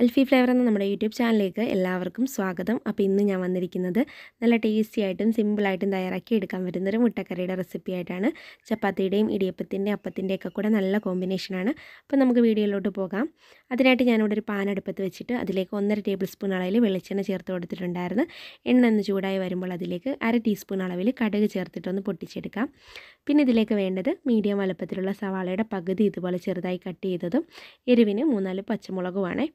അൽഫി flavour എന്ന നമ്മുടെ YouTube ചാനലിലേക്ക് എല്ലാവർക്കും സ്വാഗതം അപ്പോൾ ഇന്ന് ഞാൻ വന്നിരിക്കുന്നത് നല്ല ടേസ്റ്റി ആയിട്ടും സിമ്പിളായിട്ടും തയ്യാറാക്കി എടുക്കാൻ പറ്റുന്നൊരു മുട്ടക്കറിയുടെ റെസിപ്പി ആയിട്ടാണ് ചപ്പാത്തിയുടെയും ഇടിയപ്പത്തിൻ്റെ അപ്പത്തിൻ്റെ ഒക്കെ കൂടെ നല്ല കോമ്പിനേഷനാണ് അപ്പോൾ നമുക്ക് വീഡിയോയിലോട്ട് പോകാം അതിനായിട്ട് ഞാനിവിടെ ഒരു പാൻ അടുപ്പത്ത് വെച്ചിട്ട് അതിലേക്ക് ഒന്നര ടേബിൾ സ്പൂൺ അളവിൽ വെളിച്ചെണ്ണ ചേർത്ത് കൊടുത്തിട്ടുണ്ടായിരുന്നു എണ്ണ ഒന്ന് ചൂടായി വരുമ്പോൾ അതിലേക്ക് അര ടീസ്പൂൺ അളവിൽ കടുക് ചേർത്തിട്ടൊന്ന് പൊട്ടിച്ചെടുക്കാം പിന്നെ ഇതിലേക്ക് വേണ്ടത് മീഡിയം വലുപ്പത്തിലുള്ള സവാളയുടെ പകുതി ഇതുപോലെ ചെറുതായി കട്ട് ചെയ്തതും എരിവിന് മൂന്നാല് പച്ചമുളകുമാണ്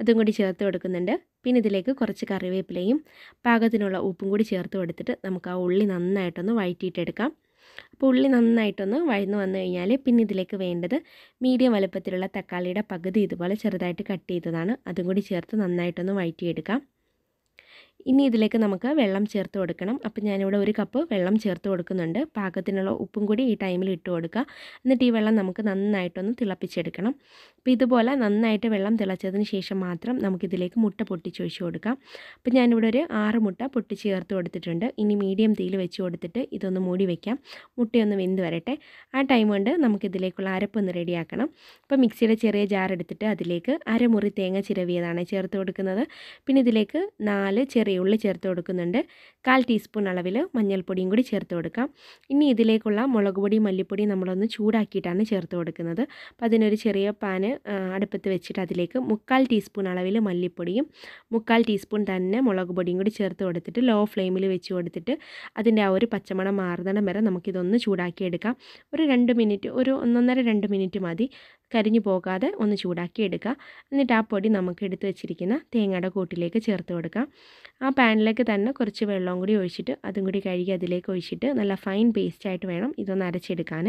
അതും കൂടി ചേർത്ത് കൊടുക്കുന്നുണ്ട് പിന്നെ ഇതിലേക്ക് കുറച്ച് കറിവേപ്പിലയും പാകത്തിനുള്ള ഉപ്പും കൂടി ചേർത്ത് കൊടുത്തിട്ട് നമുക്ക് ആ ഉള്ളി നന്നായിട്ടൊന്ന് വഴറ്റിയിട്ടെടുക്കാം അപ്പോൾ ഉള്ളി നന്നായിട്ടൊന്ന് വഴന്നു വന്നു കഴിഞ്ഞാൽ പിന്നെ ഇതിലേക്ക് വേണ്ടത് മീഡിയം വലുപ്പത്തിലുള്ള തക്കാളിയുടെ പകുതി ഇതുപോലെ ചെറുതായിട്ട് കട്ട് ചെയ്തതാണ് അതും കൂടി ചേർത്ത് നന്നായിട്ടൊന്ന് വഴറ്റിയെടുക്കാം ഇനി ഇതിലേക്ക് നമുക്ക് വെള്ളം ചേർത്ത് കൊടുക്കണം അപ്പോൾ ഞാനിവിടെ ഒരു കപ്പ് വെള്ളം ചേർത്ത് കൊടുക്കുന്നുണ്ട് പാകത്തിനുള്ള ഉപ്പും കൂടി ഈ ടൈമിൽ ഇട്ട് കൊടുക്കുക എന്നിട്ട് ഈ വെള്ളം നമുക്ക് നന്നായിട്ടൊന്ന് തിളപ്പിച്ചെടുക്കണം അപ്പോൾ ഇതുപോലെ നന്നായിട്ട് വെള്ളം തിളച്ചതിന് ശേഷം മാത്രം നമുക്കിതിലേക്ക് മുട്ട പൊട്ടിച്ചൊഴിച്ച് കൊടുക്കാം അപ്പോൾ ഞാനിവിടെ ഒരു ആറ് മുട്ട പൊട്ടി ചേർത്ത് കൊടുത്തിട്ടുണ്ട് ഇനി മീഡിയം തീയിൽ വെച്ച് കൊടുത്തിട്ട് ഇതൊന്ന് മൂടി വയ്ക്കാം മുട്ടയൊന്ന് വെന്ത് വരട്ടെ ആ ടൈം കൊണ്ട് നമുക്കിതിലേക്കുള്ള അരപ്പൊന്ന് റെഡിയാക്കണം അപ്പോൾ മിക്സിയുടെ ചെറിയ ജാർ എടുത്തിട്ട് അതിലേക്ക് അരമുറി തേങ്ങ ചിരവിയതാണ് ചേർത്ത് കൊടുക്കുന്നത് പിന്നെ ഇതിലേക്ക് നാല് ചെറിയ ഉള്ളി ചേർത്ത് കൊടുക്കുന്നുണ്ട് കാൽ ടീസ്പൂൺ അളവിൽ മഞ്ഞൾപ്പൊടിയും കൂടി ചേർത്ത് കൊടുക്കാം ഇനി ഇതിലേക്കുള്ള മുളക് പൊടി മല്ലിപ്പൊടി നമ്മളൊന്ന് ചൂടാക്കിയിട്ടാണ് ചേർത്ത് കൊടുക്കുന്നത് അപ്പോൾ അതിനൊരു ചെറിയ പാന് അടുപ്പത്ത് വെച്ചിട്ട് അതിലേക്ക് മുക്കാൽ ടീസ്പൂൺ അളവിൽ മല്ലിപ്പൊടിയും മുക്കാൽ ടീസ്പൂൺ തന്നെ മുളക് പൊടിയും കൂടി ചേർത്ത് കൊടുത്തിട്ട് ലോ ഫ്ലെയിമിൽ വെച്ച് കൊടുത്തിട്ട് അതിൻ്റെ ആ ഒരു പച്ചമണം മാറുന്നിടം വരെ നമുക്കിതൊന്ന് ചൂടാക്കിയെടുക്കാം ഒരു രണ്ട് മിനിറ്റ് ഒരു ഒന്നൊന്നര രണ്ട് മിനിറ്റ് മതി കരിഞ്ഞു പോകാതെ ഒന്ന് ചൂടാക്കി എടുക്കുക എന്നിട്ട് ആ പൊടി നമുക്ക് എടുത്ത് വെച്ചിരിക്കുന്ന തേങ്ങയുടെ കൂട്ടിലേക്ക് ചേർത്ത് കൊടുക്കാം ആ പാനിലേക്ക് തന്നെ കുറച്ച് വെള്ളവും കൂടി ഒഴിച്ചിട്ട് അതും കൂടി കഴുകി അതിലേക്ക് ഒഴിച്ചിട്ട് നല്ല ഫൈൻ പേസ്റ്റായിട്ട് വേണം ഇതൊന്ന് അരച്ചെടുക്കാൻ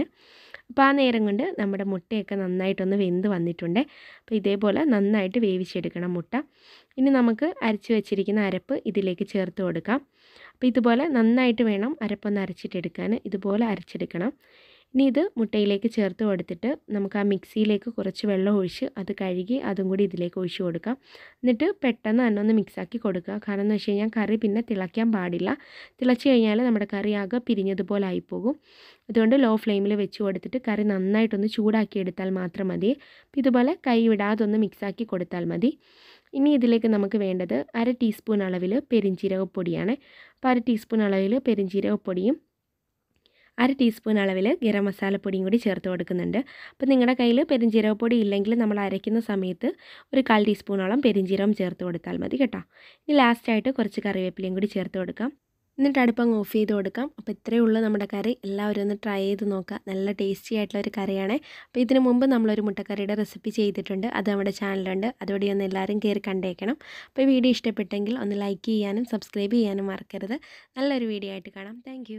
അപ്പോൾ ആ നേരം കൊണ്ട് നമ്മുടെ മുട്ടയൊക്കെ നന്നായിട്ടൊന്ന് വെന്ത് വന്നിട്ടുണ്ട് അപ്പോൾ ഇതേപോലെ നന്നായിട്ട് വേവിച്ചെടുക്കണം മുട്ട ഇനി നമുക്ക് അരച്ച് വെച്ചിരിക്കുന്ന അരപ്പ് ഇതിലേക്ക് ചേർത്ത് കൊടുക്കാം അപ്പോൾ ഇതുപോലെ നന്നായിട്ട് വേണം അരപ്പൊന്ന് അരച്ചിട്ടെടുക്കാൻ ഇതുപോലെ അരച്ചെടുക്കണം ഇനി ഇത് മുട്ടയിലേക്ക് ചേർത്ത് കൊടുത്തിട്ട് നമുക്ക് ആ മിക്സിയിലേക്ക് കുറച്ച് വെള്ളം ഒഴിച്ച് അത് കഴുകി അതും കൂടി ഇതിലേക്ക് ഒഴിച്ച് കൊടുക്കാം എന്നിട്ട് പെട്ടെന്ന് തന്നെ ഒന്ന് മിക്സാക്കി കൊടുക്കുക കാരണം എന്ന് വെച്ച് കഴിഞ്ഞാൽ കറി പിന്നെ തിളയ്ക്കാൻ പാടില്ല തിളച്ച് കഴിഞ്ഞാൽ നമ്മുടെ കറി ആകെ പിരിഞ്ഞതുപോലെ ആയിപ്പോകും അതുകൊണ്ട് ലോ ഫ്ലെയിമിൽ വെച്ച് കൊടുത്തിട്ട് കറി നന്നായിട്ടൊന്ന് ചൂടാക്കി എടുത്താൽ മാത്രം മതി ഇതുപോലെ കൈ വിടാതെ ഒന്ന് മിക്സാക്കി കൊടുത്താൽ മതി ഇനി ഇതിലേക്ക് നമുക്ക് വേണ്ടത് അര ടീസ്പൂൺ അളവിൽ പെരിഞ്ചീരകപ്പൊടിയാണ് അപ്പോൾ അര ടീസ്പൂൺ അളവിൽ പെരിഞ്ചീരകപ്പൊടിയും അര ടീസ്പൂൺ അളവിൽ ഗരം മസാലപ്പൊടിയും കൂടി ചേർത്ത് കൊടുക്കുന്നുണ്ട് അപ്പോൾ നിങ്ങളുടെ കയ്യിൽ പെരിഞ്ചീരകപ്പൊടി ഇല്ലെങ്കിൽ നമ്മൾ അരയ്ക്കുന്ന സമയത്ത് ഒരു കാൽ ടീസ്പൂണോളം പെരിഞ്ചീരകം ചേർത്ത് കൊടുത്താൽ മതി കേട്ടോ ഇനി ലാസ്റ്റായിട്ട് കുറച്ച് കറിവേപ്പിലയും കൂടി ചേർത്ത് കൊടുക്കാം എന്നിട്ട് അടുപ്പം ഓഫ് ചെയ്ത് കൊടുക്കാം അപ്പോൾ ഇത്രയേ ഉള്ളൂ നമ്മുടെ കറി എല്ലാവരും ഒന്ന് ട്രൈ ചെയ്ത് നോക്കുക നല്ല ടേസ്റ്റി ആയിട്ടുള്ള ഒരു കറിയാണ് അപ്പോൾ ഇതിനു മുമ്പ് നമ്മളൊരു മുട്ടക്കറിയുടെ റെസിപ്പി ചെയ്തിട്ടുണ്ട് അത് നമ്മുടെ ചാനലുണ്ട് അതുകൂടി ഒന്ന് എല്ലാവരും കയറി കണ്ടേക്കണം അപ്പോൾ വീഡിയോ ഇഷ്ടപ്പെട്ടെങ്കിൽ ഒന്ന് ലൈക്ക് ചെയ്യാനും സബ്സ്ക്രൈബ് ചെയ്യാനും മറക്കരുത് നല്ലൊരു വീഡിയോ ആയിട്ട് കാണാം താങ്ക്